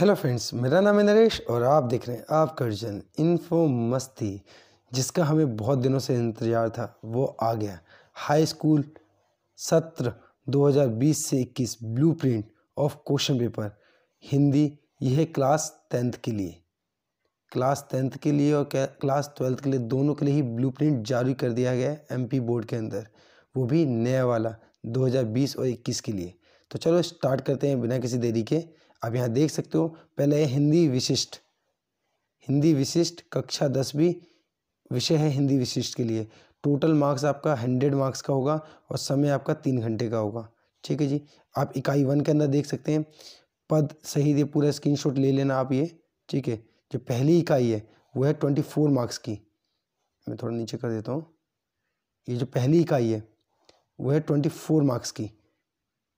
hello friends मेरा नाम है नरेश और आप देख रहे हैं आपका कर्जन इन्फो मस्ती जिसका हमें बहुत दिनों से इंतज़ार था वो आ गया हाई स्कूल सत्र 2020 से 21 blueprint of question paper Hindi यह क्लास टेंथ के लिए क्लास टेंथ के लिए और क्लास ट्वेल्थ के लिए दोनों के लिए ही ब्लू जारी कर दिया गया है एम बोर्ड के अंदर वो भी नया वाला 2020 और 21 के लिए तो चलो स्टार्ट करते हैं बिना किसी देरी के आप यहाँ देख सकते हो पहले है हिंदी विशिष्ट हिंदी विशिष्ट कक्षा दसवीं विषय है हिंदी विशिष्ट के लिए टोटल मार्क्स आपका हंड्रेड मार्क्स का होगा और समय आपका तीन घंटे का होगा ठीक है जी आप इकाई वन के अंदर देख सकते हैं पद सही दे पूरा स्क्रीनशॉट ले लेना आप ये ठीक है जो पहली इकाई है वो है ट्वेंटी फोर मार्क्स की मैं थोड़ा नीचे कर देता हूँ ये जो पहली इकाई है वो है ट्वेंटी फोर मार्क्स की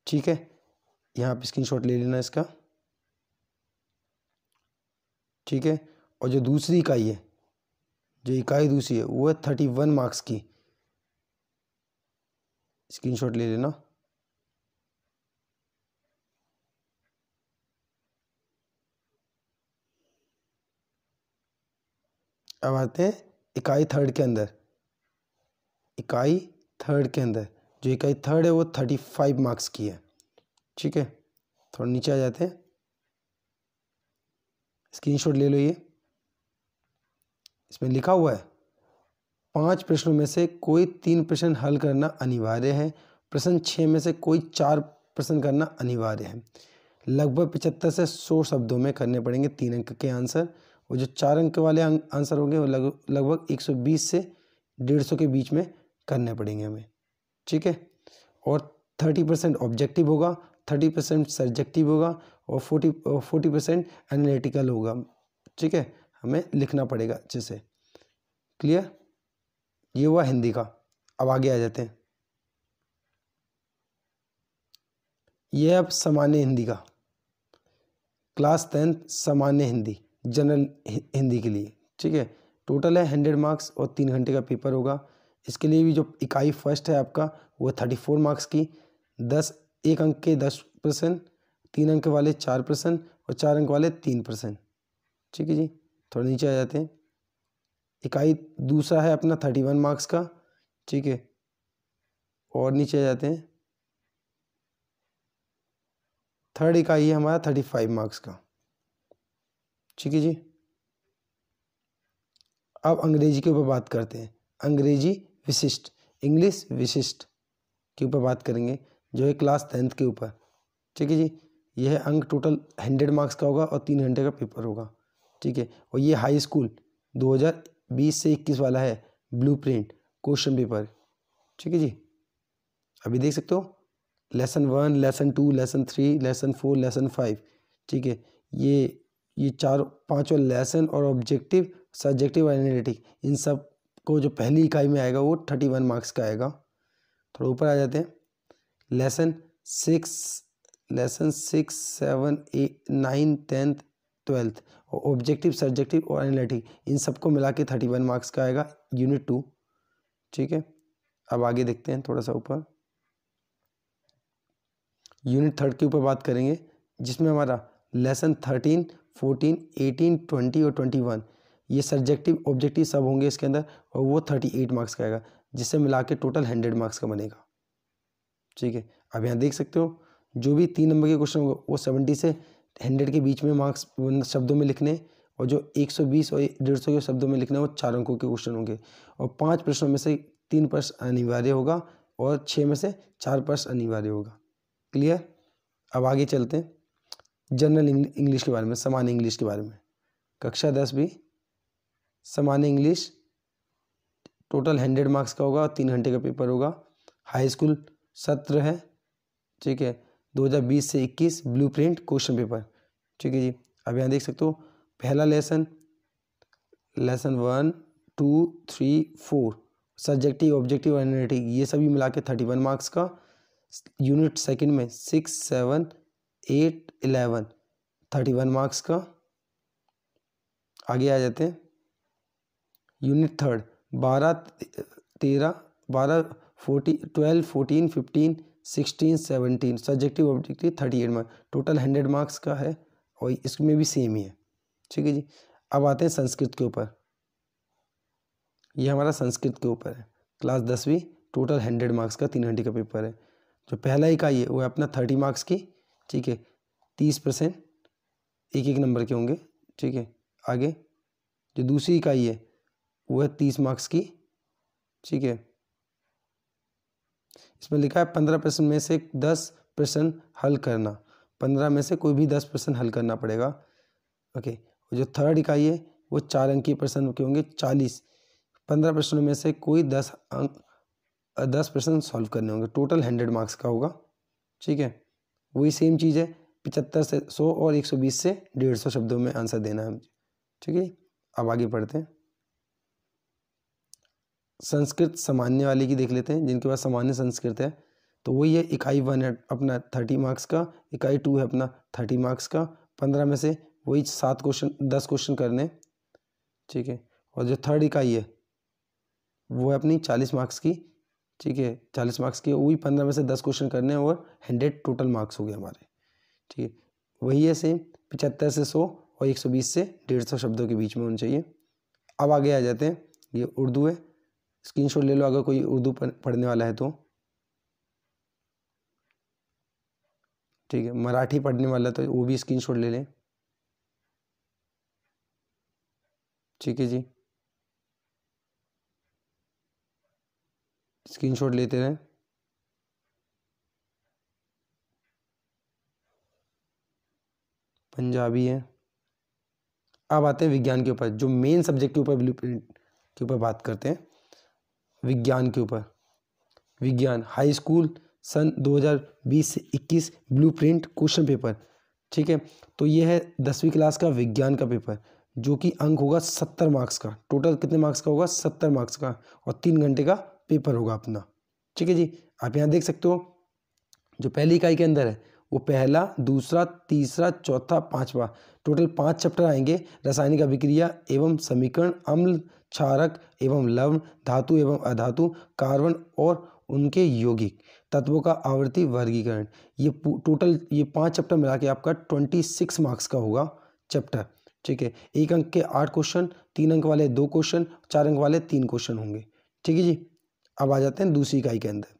ठीक है यहाँ आप स्क्रीनशॉट ले लेना इसका ठीक है और जो दूसरी इकाई है जो इकाई दूसरी है वो है थर्टी वन मार्क्स की स्क्रीनशॉट ले लेना अब आते हैं इकाई थर्ड के अंदर इकाई थर्ड के अंदर जो इकाई थर्ड है वो थर्टी फाइव मार्क्स की है ठीक है थोड़ा नीचे आ जाते हैं स्क्रीनशॉट ले लो ये इसमें लिखा हुआ है पांच प्रश्नों में से कोई तीन प्रश्न हल करना अनिवार्य है प्रश्न छः में से कोई चार प्रश्न करना अनिवार्य है लगभग पचहत्तर से सौ शब्दों में करने पड़ेंगे तीन अंक के आंसर और जो चार अंक वाले अं-, आंसर होंगे वो लगभग एक सौ बीस से डेढ़ सौ के बीच में करने पड़ेंगे हमें ठीक है और थर्टी परसेंट ऑब्जेक्टिव होगा थर्टी परसेंट सब्जेक्टिव होगा और फोर्टी फोर्टी परसेंट एनालिटिकल होगा ठीक है हमें लिखना पड़ेगा अच्छे से क्लियर ये हुआ हिंदी का अब आगे आ जाते हैं ये अब सामान्य हिंदी का क्लास टेंथ सामान्य हिंदी जनरल हिंदी के लिए ठीक है टोटल है हंड्रेड मार्क्स और तीन घंटे का पेपर होगा इसके लिए भी जो इकाई फर्स्ट है आपका वो थर्टी फोर मार्क्स की दस एक अंक के दस परसेंट तीन अंक वाले चार परसेंट और चार अंक वाले तीन परसेंट ठीक है जी थोड़े नीचे आ जाते हैं इकाई दूसरा है अपना थर्टी वन मार्क्स का ठीक है और नीचे आ जाते हैं थर्ड इकाई है हमारा थर्टी फाइव मार्क्स का ठीक है जी अब अंग्रेजी के ऊपर बात करते हैं अंग्रेजी विशिष्ट इंग्लिश विशिष्ट के ऊपर बात करेंगे जो है क्लास टेंथ के ऊपर ठीक है जी यह अंक टोटल हंड्रेड मार्क्स का होगा और तीन घंटे का पेपर होगा ठीक है और ये हाई स्कूल 2020 से 21 वाला है ब्लू प्रिंट क्वेश्चन पेपर ठीक है जी अभी देख सकते हो lesson one lesson two lesson three lesson four lesson five ठीक है ये ये चार पांचों लेसन और ऑब्जेक्टिव सब्जेक्टिव एनालिटिक इन सब को जो पहली इकाई में आएगा वो थर्टी वन मार्क्स का आएगा थोड़ा ऊपर आ जाते हैं lesson six lesson six seven eight nine tenth twelfth objective subjective और एनालिटिक इन सबको मिला के थर्टी वन मार्क्स का आएगा यूनिट टू ठीक है अब आगे देखते हैं थोड़ा सा ऊपर यूनिट थर्ड के ऊपर बात करेंगे जिसमें हमारा lesson thirteen fourteen eighteen twenty और ट्वेंटी वन ये सब्जेक्टिव ऑब्जेक्टिव सब होंगे इसके अंदर और वो थर्टी एट मार्क्स का आएगा जिससे मिला के टोटल हंड्रेड मार्क्स का बनेगा ठीक है अब यहाँ देख सकते हो जो भी तीन नंबर के क्वेश्चन होंगे वो सेवेंटी से हंड्रेड के बीच में मार्क्स शब्दों में लिखने और जो एक सौ बीस और डेढ़ सौ के शब्दों में लिखने वो चार अंकों के क्वेश्चन होंगे और पांच प्रश्नों में से तीन प्रश्न अनिवार्य होगा और छः में से चार प्रश्न अनिवार्य होगा क्लियर अब आगे चलते हैं जनरल इंग्लिश के बारे में सामान्य इंग्लिश के बारे में कक्षा दस भी सामान्य इंग्लिश टोटल हंड्रेड मार्क्स का होगा और तीन घंटे का पेपर होगा हाई स्कूल सत्र है ठीक है 2020 से 21 ब्लूप्रिंट क्वेश्चन पेपर ठीक है जी अब यहाँ देख सकते हो पहला lesson lesson one two three four subjective objective और एनालिटिक ये सभी मिला के थर्टी वन मार्क्स का यूनिट सेकंड में six seven eight eleven thirty one marks का आगे आ जाते हैं यूनिट थर्ड बारह तेरह बारह forty twelve fourteen fifteen sixteen seventeen subjective objective thirty eight marks total hundred marks का है और इसमें भी सेम ही है ठीक है जी अब आते हैं संस्कृत के ऊपर ये हमारा संस्कृत के ऊपर है क्लास दसवीं टोटल हंड्रेड मार्क्स का तीन घंटे का पेपर है जो पहला इकाई है वो है अपना थर्टी मार्क्स की ठीक है तीस परसेंट एक एक नंबर के होंगे ठीक है आगे जो दूसरी इकाई है वो है तीस मार्क्स की ठीक है इसमें लिखा है पंद्रह प्रश्न में से दस प्रश्न हल करना पंद्रह में से कोई भी दस प्रश्न हल करना पड़ेगा ओके जो थर्ड इकाई है वो चार अंकीय प्रश्न के होंगे चालीस पंद्रह प्रश्नों में से कोई दस अंक दस प्रश्न सॉल्व करने होंगे टोटल हंड्रेड मार्क्स का होगा ठीक है वही सेम चीज़ है पचहत्तर से सौ और एक सौ बीस से डेढ़ सौ शब्दों में आंसर देना है ठीक है अब आगे पढ़ते हैं संस्कृत सामान्य वाले की देख लेते हैं जिनके पास सामान्य संस्कृत है तो वही है इकाई वन है अपना थर्टी मार्क्स का इकाई टू है अपना थर्टी मार्क्स का पंद्रह में से वही सात क्वेश्चन दस क्वेश्चन करने ठीक है और जो थर्ड इकाई है वो है अपनी चालीस मार्क्स की ठीक है चालीस मार्क्स की वही पंद्रह में से दस क्वेश्चन करने और हंड्रेड टोटल मार्क्स हो गए हमारे ठीक है वही है सेम पचहत्तर से सौ और एक सौ बीस से डेढ़ सौ शब्दों के बीच में होना चाहिए अब आगे आ जाते हैं ये उर्दू है स्क्रीनशॉट ले लो अगर कोई उर्दू पढ़ने वाला है तो ठीक है मराठी पढ़ने वाला तो वो भी स्क्रीनशॉट ले लें ठीक है जी स्क्रीनशॉट लेते रहें पंजाबी है अब आते हैं विज्ञान के ऊपर जो मेन सब्जेक्ट के ऊपर ब्लू के ऊपर बात करते हैं विज्ञान के ऊपर विज्ञान हाई स्कूल सन 2020 से 21 ब्लूप्रिंट क्वेश्चन पेपर ठीक है तो ये है दसवीं क्लास का विज्ञान का पेपर जो कि अंक होगा सत्तर मार्क्स का टोटल कितने मार्क्स का होगा सत्तर मार्क्स का और तीन घंटे का पेपर होगा अपना ठीक है जी आप यहाँ देख सकते हो जो पहली इकाई के अंदर है वो पहला दूसरा तीसरा चौथा पाँचवा टोटल पाँच चैप्टर आएंगे रासायनिक अभिक्रिया एवं समीकरण अम्ल क्षारक एवं लवण धातु एवं अधातु कार्बन और उनके यौगिक तत्वों का आवृत्ति वर्गीकरण ये टोटल ये पाँच चैप्टर मिला के आपका ट्वेंटी सिक्स मार्क्स का होगा चैप्टर ठीक है एक अंक के आठ क्वेश्चन तीन अंक वाले दो क्वेश्चन चार अंक वाले तीन क्वेश्चन होंगे ठीक है जी अब आ जाते हैं दूसरी इकाई के अंदर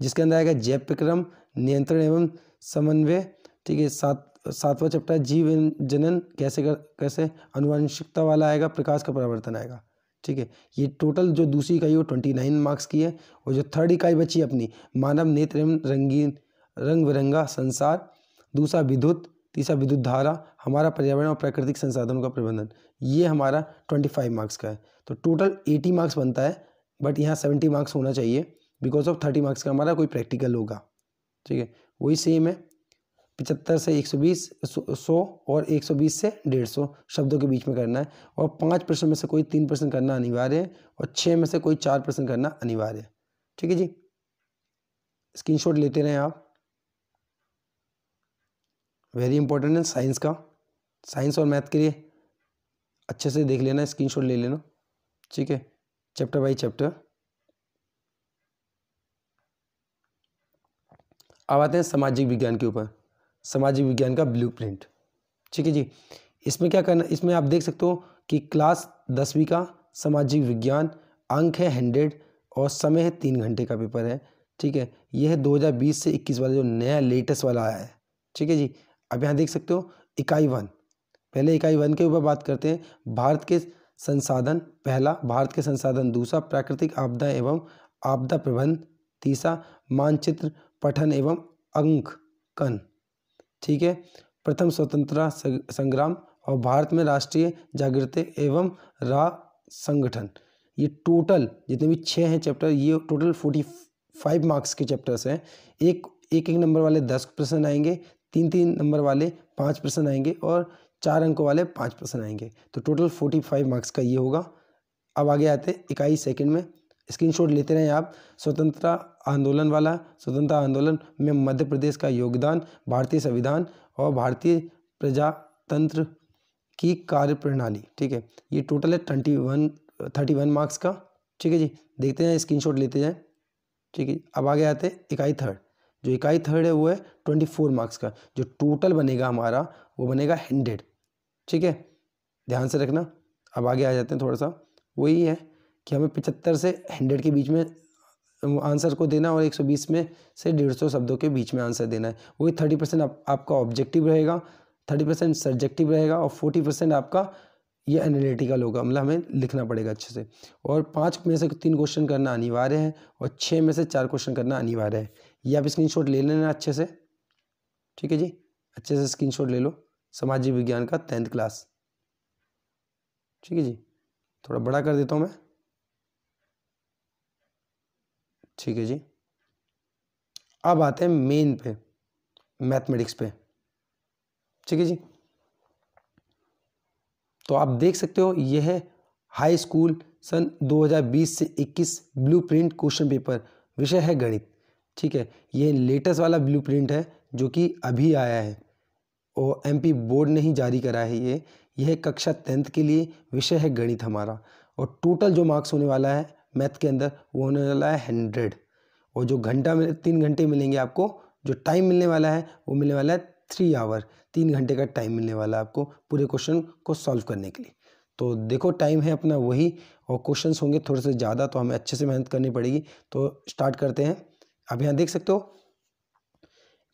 जिसके अंदर आएगा जैव प्रक्रम नियंत्रण एवं समन्वय ठीक है सात सातवां चैप्टर जीवन जनन कैसे कर कैसे अनुवांशिकता वाला आएगा प्रकाश का परिवर्तन आएगा ठीक है ये टोटल जो दूसरी इकाई वो ट्वेंटी नाइन मार्क्स की है और जो थर्ड इकाई बची अपनी मानव नेत्र रंगीन रंग बिरंगा संसार दूसरा विद्युत तीसरा विद्युत धारा हमारा पर्यावरण और प्राकृतिक संसाधनों का प्रबंधन ये हमारा ट्वेंटी फाइव मार्क्स का है तो टोटल एटी मार्क्स बनता है बट यहाँ सेवेंटी मार्क्स होना चाहिए बिकॉज ऑफ थर्टी मार्क्स का हमारा कोई प्रैक्टिकल होगा ठीक है वही सेम है पचहत्तर से एक सौ बीस सौ और एक सौ बीस से डेढ़ सौ शब्दों के बीच में करना है और पाँच प्रश्न में से कोई तीन प्रश्न करना अनिवार्य है और छः में से कोई चार प्रश्न करना अनिवार्य है ठीक है जी स्क्रीनशॉट लेते रहें आप वेरी इंपॉर्टेंट है साइंस का साइंस और मैथ के लिए अच्छे से देख लेना स्क्रीनशॉट ले लेना ठीक है चैप्टर बाई चैप्टर अब आते हैं सामाजिक विज्ञान के ऊपर सामाजिक विज्ञान का ब्लू प्रिंट ठीक है जी इसमें क्या करना इसमें आप देख सकते हो कि क्लास दसवीं का सामाजिक विज्ञान अंक है हंड्रेड और समय है तीन घंटे का पेपर है ठीक है यह है 2020 से 21 वाला जो नया लेटेस्ट वाला आया है ठीक है जी अब यहाँ देख सकते हो इकाई वन पहले इकाई वन के ऊपर बात करते हैं भारत के संसाधन पहला भारत के संसाधन दूसरा प्राकृतिक आपदा एवं आपदा प्रबंध तीसरा मानचित्र पठन एवं अंकन ठीक है प्रथम स्वतंत्रता संग्राम और भारत में राष्ट्रीय जागृति एवं रा संगठन ये टोटल जितने भी छः हैं चैप्टर ये टोटल फोर्टी फाइव मार्क्स के चैप्टर्स हैं एक एक एक नंबर वाले दस प्रश्न आएंगे तीन तीन नंबर वाले पाँच प्रश्न आएंगे और चार अंकों वाले पाँच प्रश्न आएंगे तो टोटल फोर्टी फाइव मार्क्स का ये होगा अब आगे आते इकाई सेकंड में स्क्रीनशॉट लेते रहें आप स्वतंत्रता आंदोलन वाला स्वतंत्रता आंदोलन में मध्य प्रदेश का योगदान भारतीय संविधान और भारतीय प्रजातंत्र की कार्य प्रणाली ठीक है ये टोटल है twenty one thirty one marks का ठीक है जी देखते हैं स्क्रीनशॉट लेते जाएँ ठीक है अब आगे आते हैं इकाई थर्ड जो इकाई थर्ड है वो है ट्वेंटी फोर मार्क्स का जो टोटल बनेगा हमारा वो बनेगा हंड्रेड ठीक है ध्यान से रखना अब आगे आ जाते हैं थोड़ा सा वही है कि हमें पचहत्तर से हंड्रेड के बीच में आंसर को देना और 120 में से 150 शब्दों के बीच में आंसर देना है वही 30 परसेंट आप, आपका ऑब्जेक्टिव रहेगा 30 परसेंट सब्जेक्टिव रहेगा और 40 परसेंट आपका ये एनालिटिकल होगा मतलब हमें लिखना पड़ेगा अच्छे से और पाँच में से तीन क्वेश्चन करना अनिवार्य है और छः में से चार क्वेश्चन करना अनिवार्य है ये आप स्क्रीन ले लेना अच्छे से ठीक है जी अच्छे से स्क्रीन ले लो सामाजिक विज्ञान का टेंथ क्लास ठीक है जी थोड़ा बड़ा कर देता हूँ मैं ठीक है जी अब आते हैं मेन पे मैथमेटिक्स पे ठीक है जी तो आप देख सकते हो यह है हाई स्कूल सन 2020 से 21 ब्लू प्रिंट क्वेश्चन पेपर विषय है गणित ठीक है ये लेटेस्ट वाला ब्लू प्रिंट है जो कि अभी आया है और एमपी बोर्ड ने ही जारी करा है ये यह कक्षा टेंथ के लिए विषय है गणित हमारा और टोटल जो मार्क्स होने वाला है मैथ के अंदर वो होने वाला है हंड्रेड और जो घंटा मिले तीन घंटे मिलेंगे आपको जो टाइम मिलने वाला है वो मिलने वाला है थ्री आवर तीन घंटे का टाइम मिलने वाला है आपको पूरे क्वेश्चन को सॉल्व करने के लिए तो देखो टाइम है अपना वही और क्वेश्चन होंगे थोड़े से ज़्यादा तो हमें अच्छे से मेहनत करनी पड़ेगी तो स्टार्ट करते हैं आप यहाँ देख सकते हो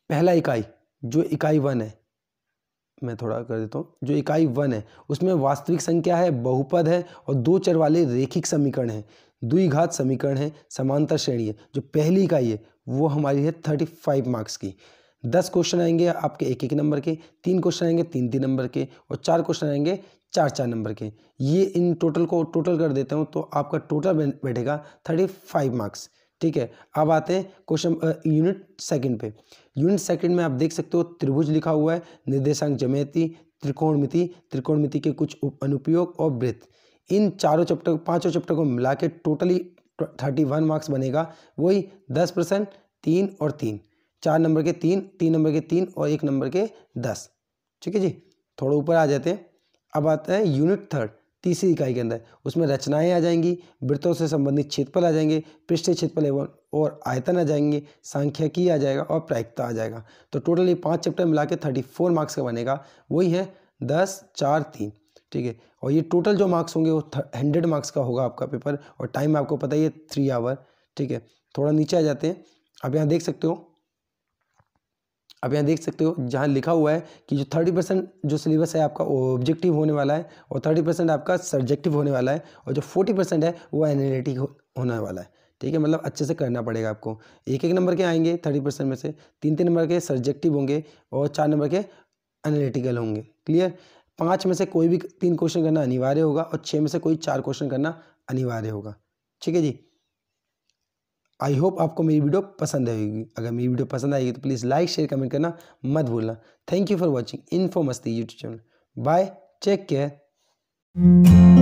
पहला इकाई जो इकाई वन है मैं थोड़ा कर देता हूँ जो इकाई वन है उसमें वास्तविक संख्या है बहुपद है और दो चर वाले रेखिक समीकरण है द्विघात समीकरण है समांतर श्रेणी है जो पहली का ये वो हमारी है थर्टी फाइव मार्क्स की दस क्वेश्चन आएंगे आपके एक एक नंबर के तीन क्वेश्चन आएंगे तीन तीन नंबर के और चार क्वेश्चन आएंगे चार चार नंबर के ये इन टोटल को टोटल कर देता हूँ तो आपका टोटल बैठेगा थर्टी फाइव मार्क्स ठीक है अब आते हैं क्वेश्चन यूनिट सेकंड पे यूनिट सेकंड में आप देख सकते हो त्रिभुज लिखा हुआ है निर्देशांक जमेती त्रिकोणमिति त्रिकोणमिति के कुछ अनुपयोग और वृत्त इन चारों चैप्टर पांचों चैप्टर को मिला के टोटली थर्टी वन मार्क्स बनेगा वही दस परसेंट तीन और तीन चार नंबर के तीन तीन नंबर के तीन और एक नंबर के दस ठीक है जी थोड़ा ऊपर आ जाते हैं अब आते हैं यूनिट थर्ड तीसरी इकाई के अंदर उसमें रचनाएं आ जाएंगी वृत्तों से संबंधित क्षेत्रफल आ जाएंगे पृष्ठीय क्षेत्रफल एवं और आयतन आ जाएंगे सांख्यिकी आ जाएगा और प्रायिकता आ जाएगा तो टोटली पांच पाँच चैप्टर मिला के थर्टी फोर मार्क्स का बनेगा वही है दस चार तीन ठीक है और ये टोटल जो मार्क्स होंगे वो हंड्रेड मार्क्स का होगा आपका पेपर और टाइम आपको पता ही है थ्री आवर ठीक है थोड़ा नीचे आ जाते हैं आप यहाँ देख सकते हो आप यहाँ देख सकते हो जहाँ लिखा हुआ है कि जो थर्टी परसेंट जो सिलेबस है आपका ऑब्जेक्टिव होने वाला है और थर्टी परसेंट आपका सब्जेक्टिव होने वाला है और जो फोर्टी परसेंट है वो एनालिटिक होने वाला है ठीक है मतलब अच्छे से करना पड़ेगा आपको एक एक नंबर के आएंगे थर्टी परसेंट में से तीन तीन नंबर के सब्जेक्टिव होंगे और चार नंबर के एनालिटिकल होंगे क्लियर पाँच में से कोई भी तीन क्वेश्चन करना अनिवार्य होगा और छः में से कोई चार क्वेश्चन करना अनिवार्य होगा ठीक है जी आई होप आपको मेरी वीडियो पसंद आएगी अगर मेरी वीडियो पसंद आएगी तो प्लीज़ लाइक शेयर कमेंट करना मत भूलना thank you for watching info Masti YouTube channel bye take care